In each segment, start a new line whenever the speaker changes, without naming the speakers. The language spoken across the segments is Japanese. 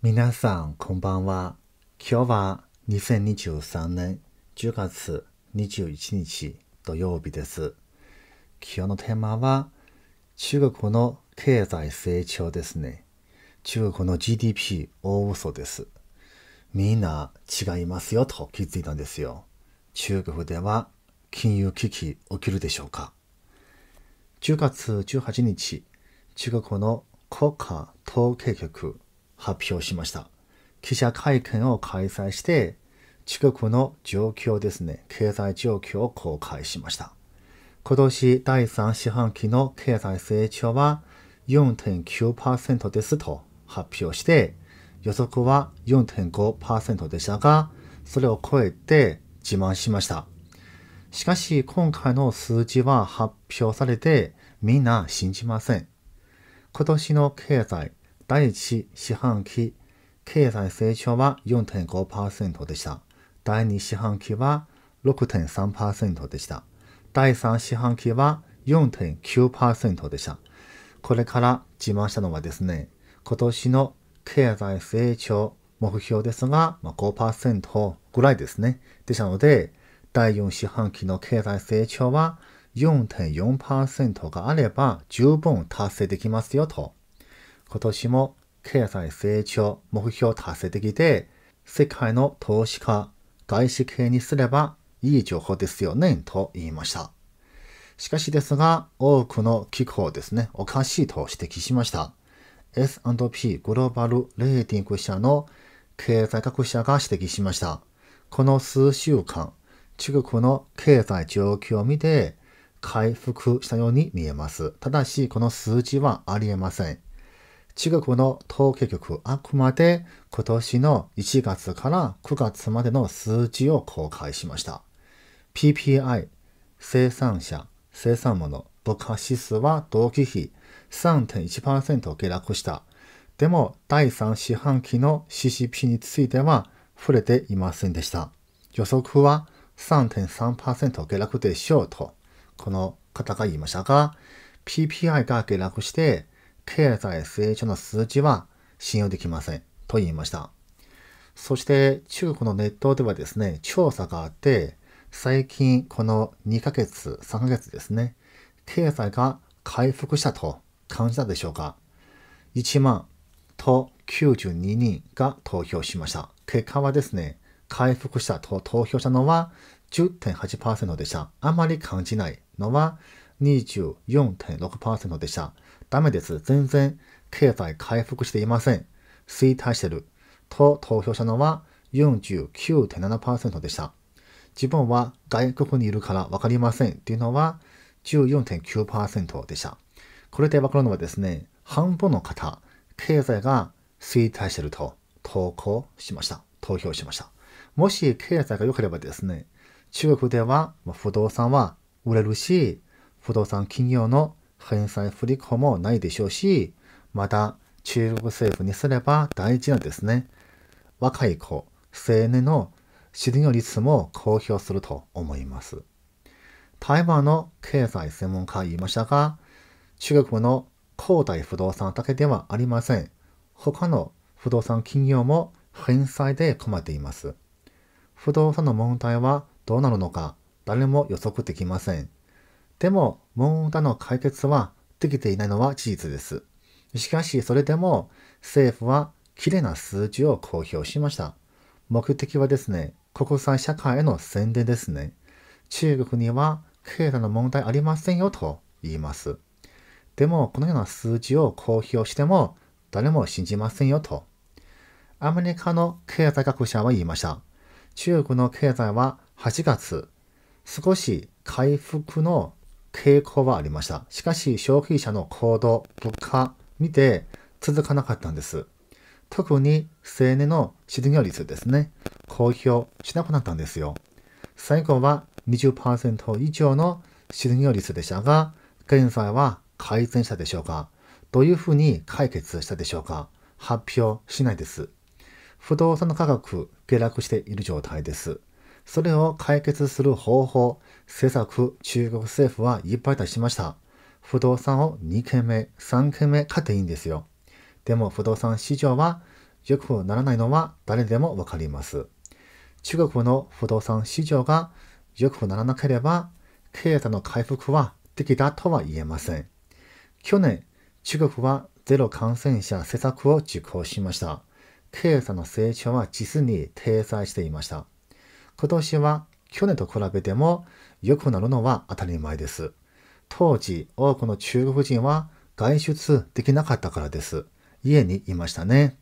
皆さん、こんばんは。今日は2023年10月21日土曜日です。今日のテーマは中国の経済成長ですね。中国の GDP 大嘘です。みんな違いますよと気づいたんですよ。中国では金融危機起きるでしょうか ?10 月18日、中国の国家統計局発表しました。記者会見を開催して、中国の状況ですね、経済状況を公開しました。今年第3四半期の経済成長は4.9%ですと発表して、予測は4.5%でしたが、それを超えて自慢しました。しかし今回の数字は発表されてみんな信じません。今年の経済第1四半期経済成長は4.5%でした。第2四半期は6.3%でした。第3四半期は4.9%でした。これから自慢したのはですね、今年の経済成長目標ですが、まあ、5%ぐらいですね。でしたので、第4四半期の経済成長は4.4%があれば十分達成できますよと今年も経済成長目標達成できて、世界の投資家、外資系にすればいい情報ですよね、と言いました。しかしですが、多くの機構ですね、おかしいと指摘しました。S&P グローバルレーティング社の経済学者が指摘しました。この数週間、中国の経済状況を見て回復したように見えます。ただし、この数字はありえません。中国の統計局、あくまで今年の1月から9月までの数字を公開しました。PPI、生産者、生産物、物価指数は同期比3.1%下落した。でも、第3四半期の CCP については触れていませんでした。予測は3.3%下落でしょうと、この方が言いましたが、PPI が下落して経済成長の数字は信用できませんと言いました。そして中国のネットではですね、調査があって、最近この2ヶ月、3ヶ月ですね、経済が回復したと感じたでしょうか。1万と92人が投票しました。結果はですね、回復したと投票したのは10.8%でした。あまり感じないのは24.6%でした。ダメです。全然経済回復していません。衰退してる。と投票したのは49.7%でした。自分は外国にいるからわかりませんっていうのは14.9%でした。これでわかるのはですね、半分の方、経済が衰退してると投稿しました。投票しました。もし経済が良ければですね、中国では不動産は売れるし、不動産企業の返済不履行もないでしょうし、また中国政府にすれば大事なんですね。若い子、青年の失業率も公表すると思います。台湾の経済専門家は言いましたが、中国の広大不動産だけではありません。他の不動産企業も返済で困っています。不動産の問題はどうなるのか誰も予測できません。でも、問題の解決はできていないのは事実です。しかし、それでも政府は綺麗な数字を公表しました。目的はですね、国際社会への宣伝ですね。中国には経済の問題ありませんよと言います。でも、このような数字を公表しても誰も信じませんよと。アメリカの経済学者は言いました。中国の経済は8月、少し回復の傾向はありました。しかし、消費者の行動、物価、見て続かなかったんです。特に、青年の失業率ですね、公表しなくなったんですよ。最後は20%以上の失業率でしたが、現在は改善したでしょうかどういうふうに解決したでしょうか発表しないです。不動産の価格下落している状態です。それを解決する方法、政策、中国政府はいっぱい出しました。不動産を2軒目、3軒目買っていいんですよ。でも不動産市場は良くならないのは誰でもわかります。中国の不動産市場が良くならなければ、経済の回復はできたとは言えません。去年、中国はゼロ感染者施策を実行しました。経済の成長は実に停滞していました。今年は去年と比べても良くなるのは当たり前です。当時、多くの中国人は外出できなかったからです。家にいましたね。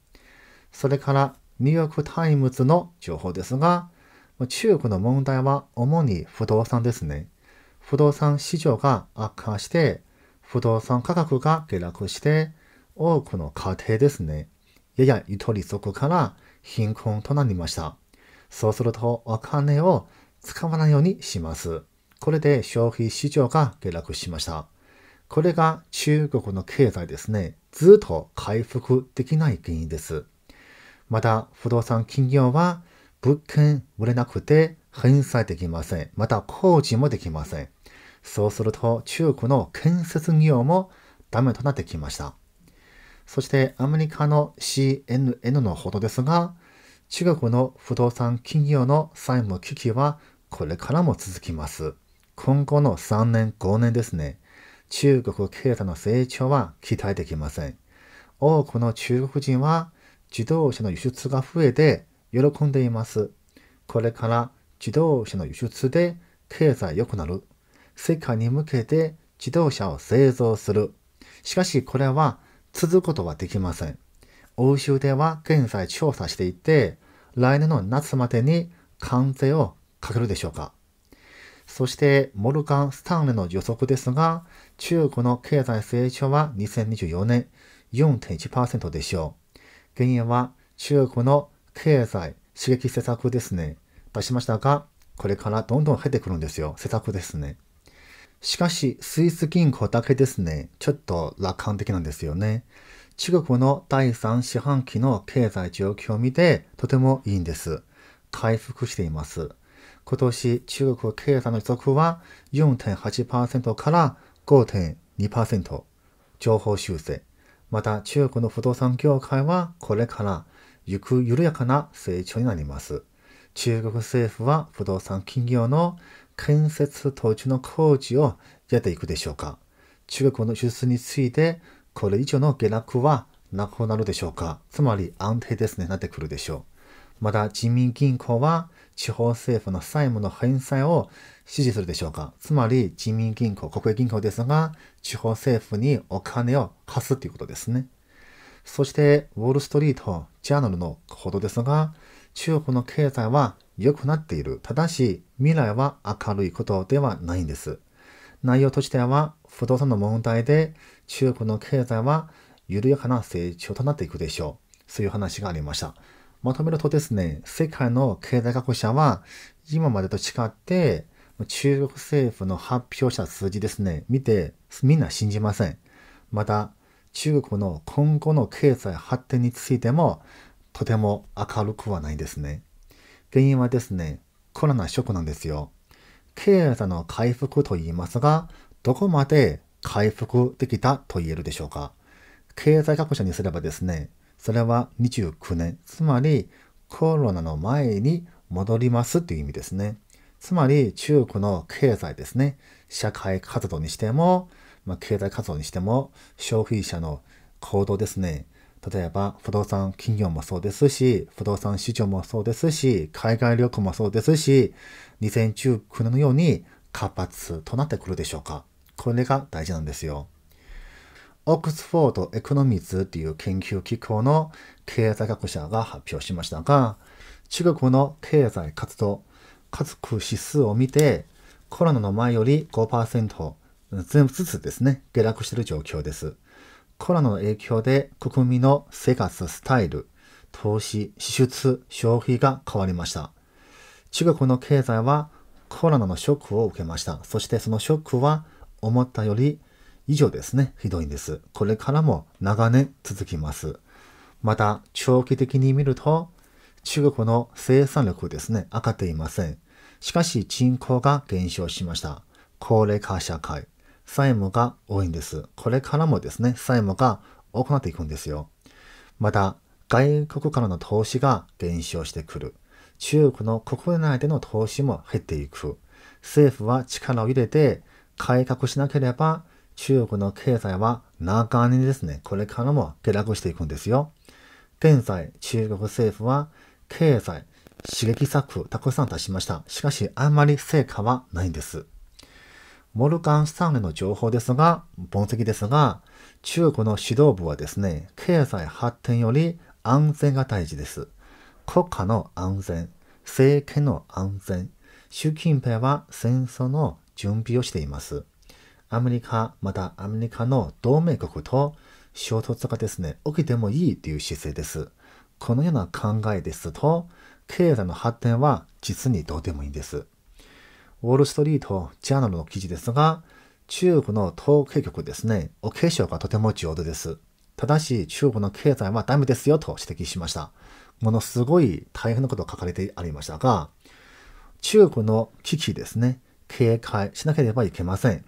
それから、ニューヨークタイムズの情報ですが、中国の問題は主に不動産ですね。不動産市場が悪化して、不動産価格が下落して、多くの家庭ですね、ややゆとり族から貧困となりました。そうするとお金を使わないようにします。これで消費市場が下落しました。これが中国の経済ですね、ずっと回復できない原因です。また、不動産企業は物件売れなくて返済できません。また工事もできません。そうすると中国の建設業もダメとなってきました。そしてアメリカの CNN のほどですが、中国の不動産企業の債務危機はこれからも続きます。今後の3年、5年ですね。中国経済の成長は期待できません。多くの中国人は自動車の輸出が増えて喜んでいます。これから自動車の輸出で経済良くなる。世界に向けて自動車を製造する。しかしこれは続くことはできません。欧州では現在調査していて、来年の夏までに関税をかけるでしょうか。そして、モルガン・スタンレの予測ですが、中国の経済成長は2024年4.1%でしょう。原因は中国の経済刺激施策ですね。出しましたが、これからどんどん減ってくるんですよ。施策ですね。しかし、スイス銀行だけですね、ちょっと楽観的なんですよね。中国の第3四半期の経済状況を見てとてもいいんです。回復しています。今年中国経済の持続は4.8%から5.2%情報修正。また中国の不動産業界はこれからゆく緩やかな成長になります。中国政府は不動産企業の建設途中の工事をやっていくでしょうか中国の手術についてこれ以上の下落はなくなるでしょうかつまり安定ですね、なってくるでしょう。また、人民銀行は地方政府の債務の返済を支持するでしょうかつまり、人民銀行、国営銀行ですが、地方政府にお金を貸すということですね。そして、ウォールストリートジャーナルのことですが、中国の経済は良くなっている。ただし、未来は明るいことではないんです。内容としては、不動産の問題で中国の経済は緩やかな成長となっていくでしょう。そういう話がありました。まとめるとですね、世界の経済学者は今までと違って、中国政府の発表した数字ですね、見てみんな信じません。また、中国の今後の経済発展についてもとても明るくはないですね。原因はですね、コロナショックなんですよ。経済の回復と言いますが、どこまで回復できたと言えるでしょうか。経済学者にすればですね、それは29年、つまりコロナの前に戻りますという意味ですね。つまり中国の経済ですね、社会活動にしても、まあ、経済活動にしても、消費者の行動ですね、例えば不動産企業もそうですし、不動産市場もそうですし、海外旅行もそうですし、2019年のように活発となってくるでしょうか。これが大事なんですよ。オックスフォード・エコノミズという研究機構の経済学者が発表しましたが、中国の経済活動、家族指数を見て、コロナの前より5%、全部ずつですね、下落している状況です。コロナの影響で国民の生活、スタイル、投資、支出、消費が変わりました。中国の経済はコロナのショックを受けました。そしてそのショックは思ったより以上ですね、ひどいんです。これからも長年続きます。また、長期的に見ると、中国の生産力ですね、上がっていません。しかし人口が減少しました。高齢化社会。債務が多いんです。これからもですね、債務が多くなっていくんですよ。また、外国からの投資が減少してくる。中国の国内での投資も減っていく。政府は力を入れて改革しなければ、中国の経済は長年ですね、これからも下落していくんですよ。現在、中国政府は経済、刺激策たくさん出しました。しかし、あんまり成果はないんです。モルガン・スタンレの情報ですが、分析ですが、中国の指導部はですね、経済発展より安全が大事です。国家の安全、政権の安全、習近平は戦争の準備をしています。アメリカ、またアメリカの同盟国と衝突がですね、起きてもいいという姿勢です。このような考えですと、経済の発展は実にどうでもいいんです。ウォールストリートジャーナルの記事ですが、中国の統計局ですね、お化粧がとても上手です。ただし、中国の経済はダメですよと指摘しました。ものすごい大変なことが書かれてありましたが、中国の危機ですね、警戒しなければいけません。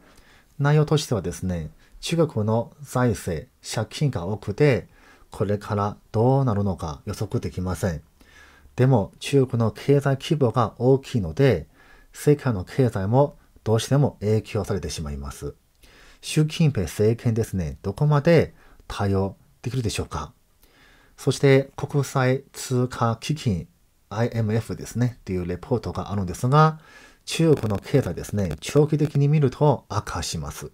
内容としてはですね、中国の財政、借金が多くて、これからどうなるのか予測できません。でも、中国の経済規模が大きいので、世界の経済もどうしても影響されてしまいます。習近平政権ですね、どこまで対応できるでしょうかそして国際通貨基金 IMF ですね、というレポートがあるんですが、中国の経済ですね、長期的に見ると悪化します。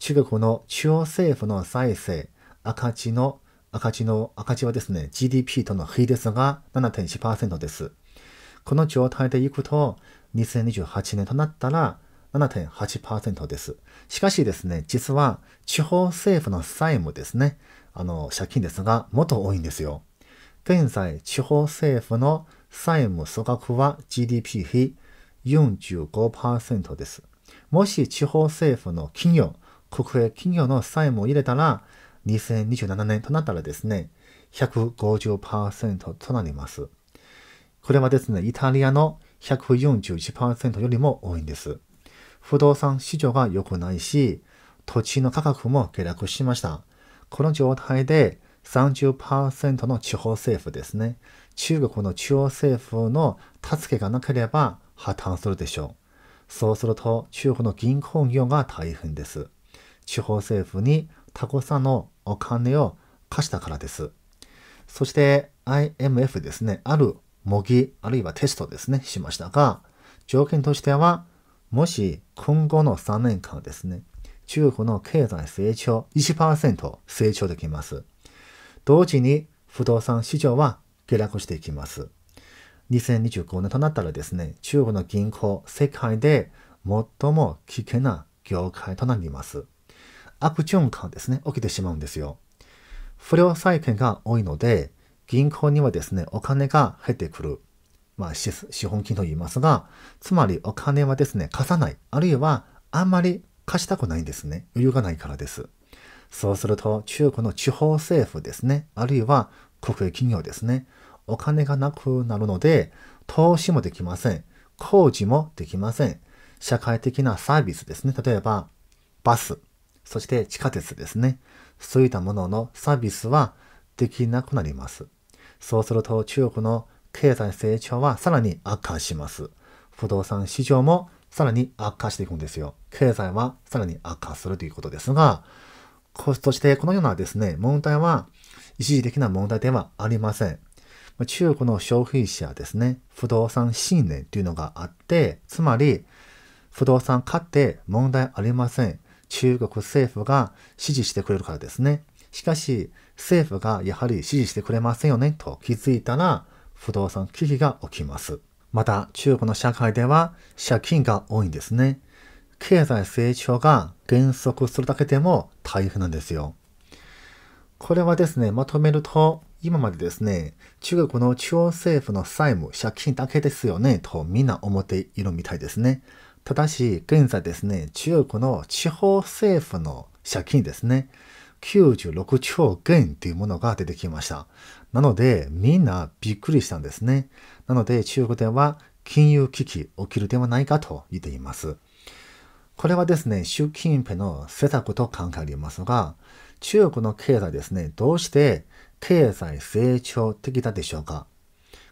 中国の中央政府の財政、赤字の、赤字の、赤字はですね、GDP との比ですが、7.1%です。この状態でいくと、2028年となったら7.8%です。しかしですね、実は地方政府の債務ですね、あの、借金ですが、もっと多いんですよ。現在、地方政府の債務総額は GDP 比45%です。もし地方政府の企業、国営企業の債務を入れたら、2027年となったらですね、150%となります。これはですね、イタリアの141%よりも多いんです。不動産市場が良くないし、土地の価格も下落しました。この状態で30%の地方政府ですね。中国の中央政府の助けがなければ破綻するでしょう。そうすると中国の銀行業が大変です。地方政府にたくさんのお金を貸したからです。そして IMF ですね。ある模擬あるいはテストですね、しましたが、条件としては、もし今後の3年間ですね、中国の経済成長1%成長できます。同時に不動産市場は下落していきます。2025年となったらですね、中国の銀行、世界で最も危険な業界となります。悪循環ですね、起きてしまうんですよ。不良債権が多いので、銀行にはですね、お金が入ってくる。まあ、資本金と言いますが、つまりお金はですね、貸さない。あるいは、あんまり貸したくないんですね。余裕がないからです。そうすると、中国の地方政府ですね、あるいは国営企業ですね、お金がなくなるので、投資もできません。工事もできません。社会的なサービスですね。例えば、バス、そして地下鉄ですね。そういったもののサービスはできなくなります。そうすると中国の経済成長はさらに悪化します。不動産市場もさらに悪化していくんですよ。経済はさらに悪化するということですが、コスしてこのようなですね、問題は一時的な問題ではありません。中国の消費者ですね、不動産信念というのがあって、つまり、不動産買って問題ありません。中国政府が支持してくれるからですね。しかし、政府がやはり支持してくれませんよねと気づいたら不動産危機が起きます。また中国の社会では借金が多いんですね。経済成長が減速するだけでも大変なんですよ。これはですね、まとめると、今までですね、中国の中央政府の債務、借金だけですよね、とみんな思っているみたいですね。ただし、現在ですね、中国の地方政府の借金ですね。96兆元っていうものが出てきました。なので、みんなびっくりしたんですね。なので、中国では金融危機起きるではないかと言っています。これはですね、習近平の施策と考えられますが、中国の経済ですね、どうして経済成長できたでしょうか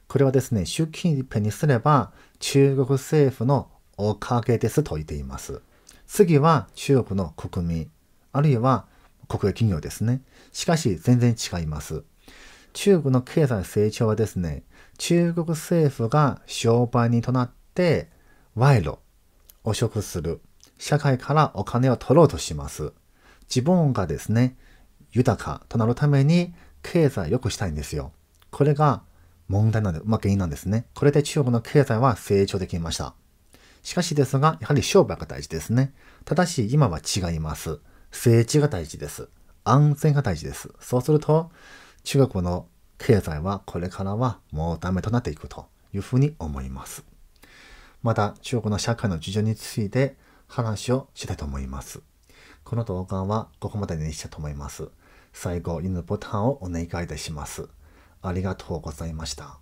これはですね、習近平にすれば中国政府のおかげですと言っています。次は中国の国民、あるいは国有企業ですね。しかし、全然違います。中国の経済成長はですね、中国政府が商売にとなって賄賂、汚職する、社会からお金を取ろうとします。自分がですね、豊かとなるために経済を良くしたいんですよ。これが問題なんで、まあ、原因なんですね。これで中国の経済は成長できました。しかしですが、やはり商売が大事ですね。ただし今は違います。政治が大事です。安全が大事です。そうすると、中国の経済はこれからはもうダメとなっていくというふうに思います。また、中国の社会の事情について話をしたいと思います。この動画はここまでにしたいと思います。最後、犬ボタンをお願いいたします。ありがとうございました。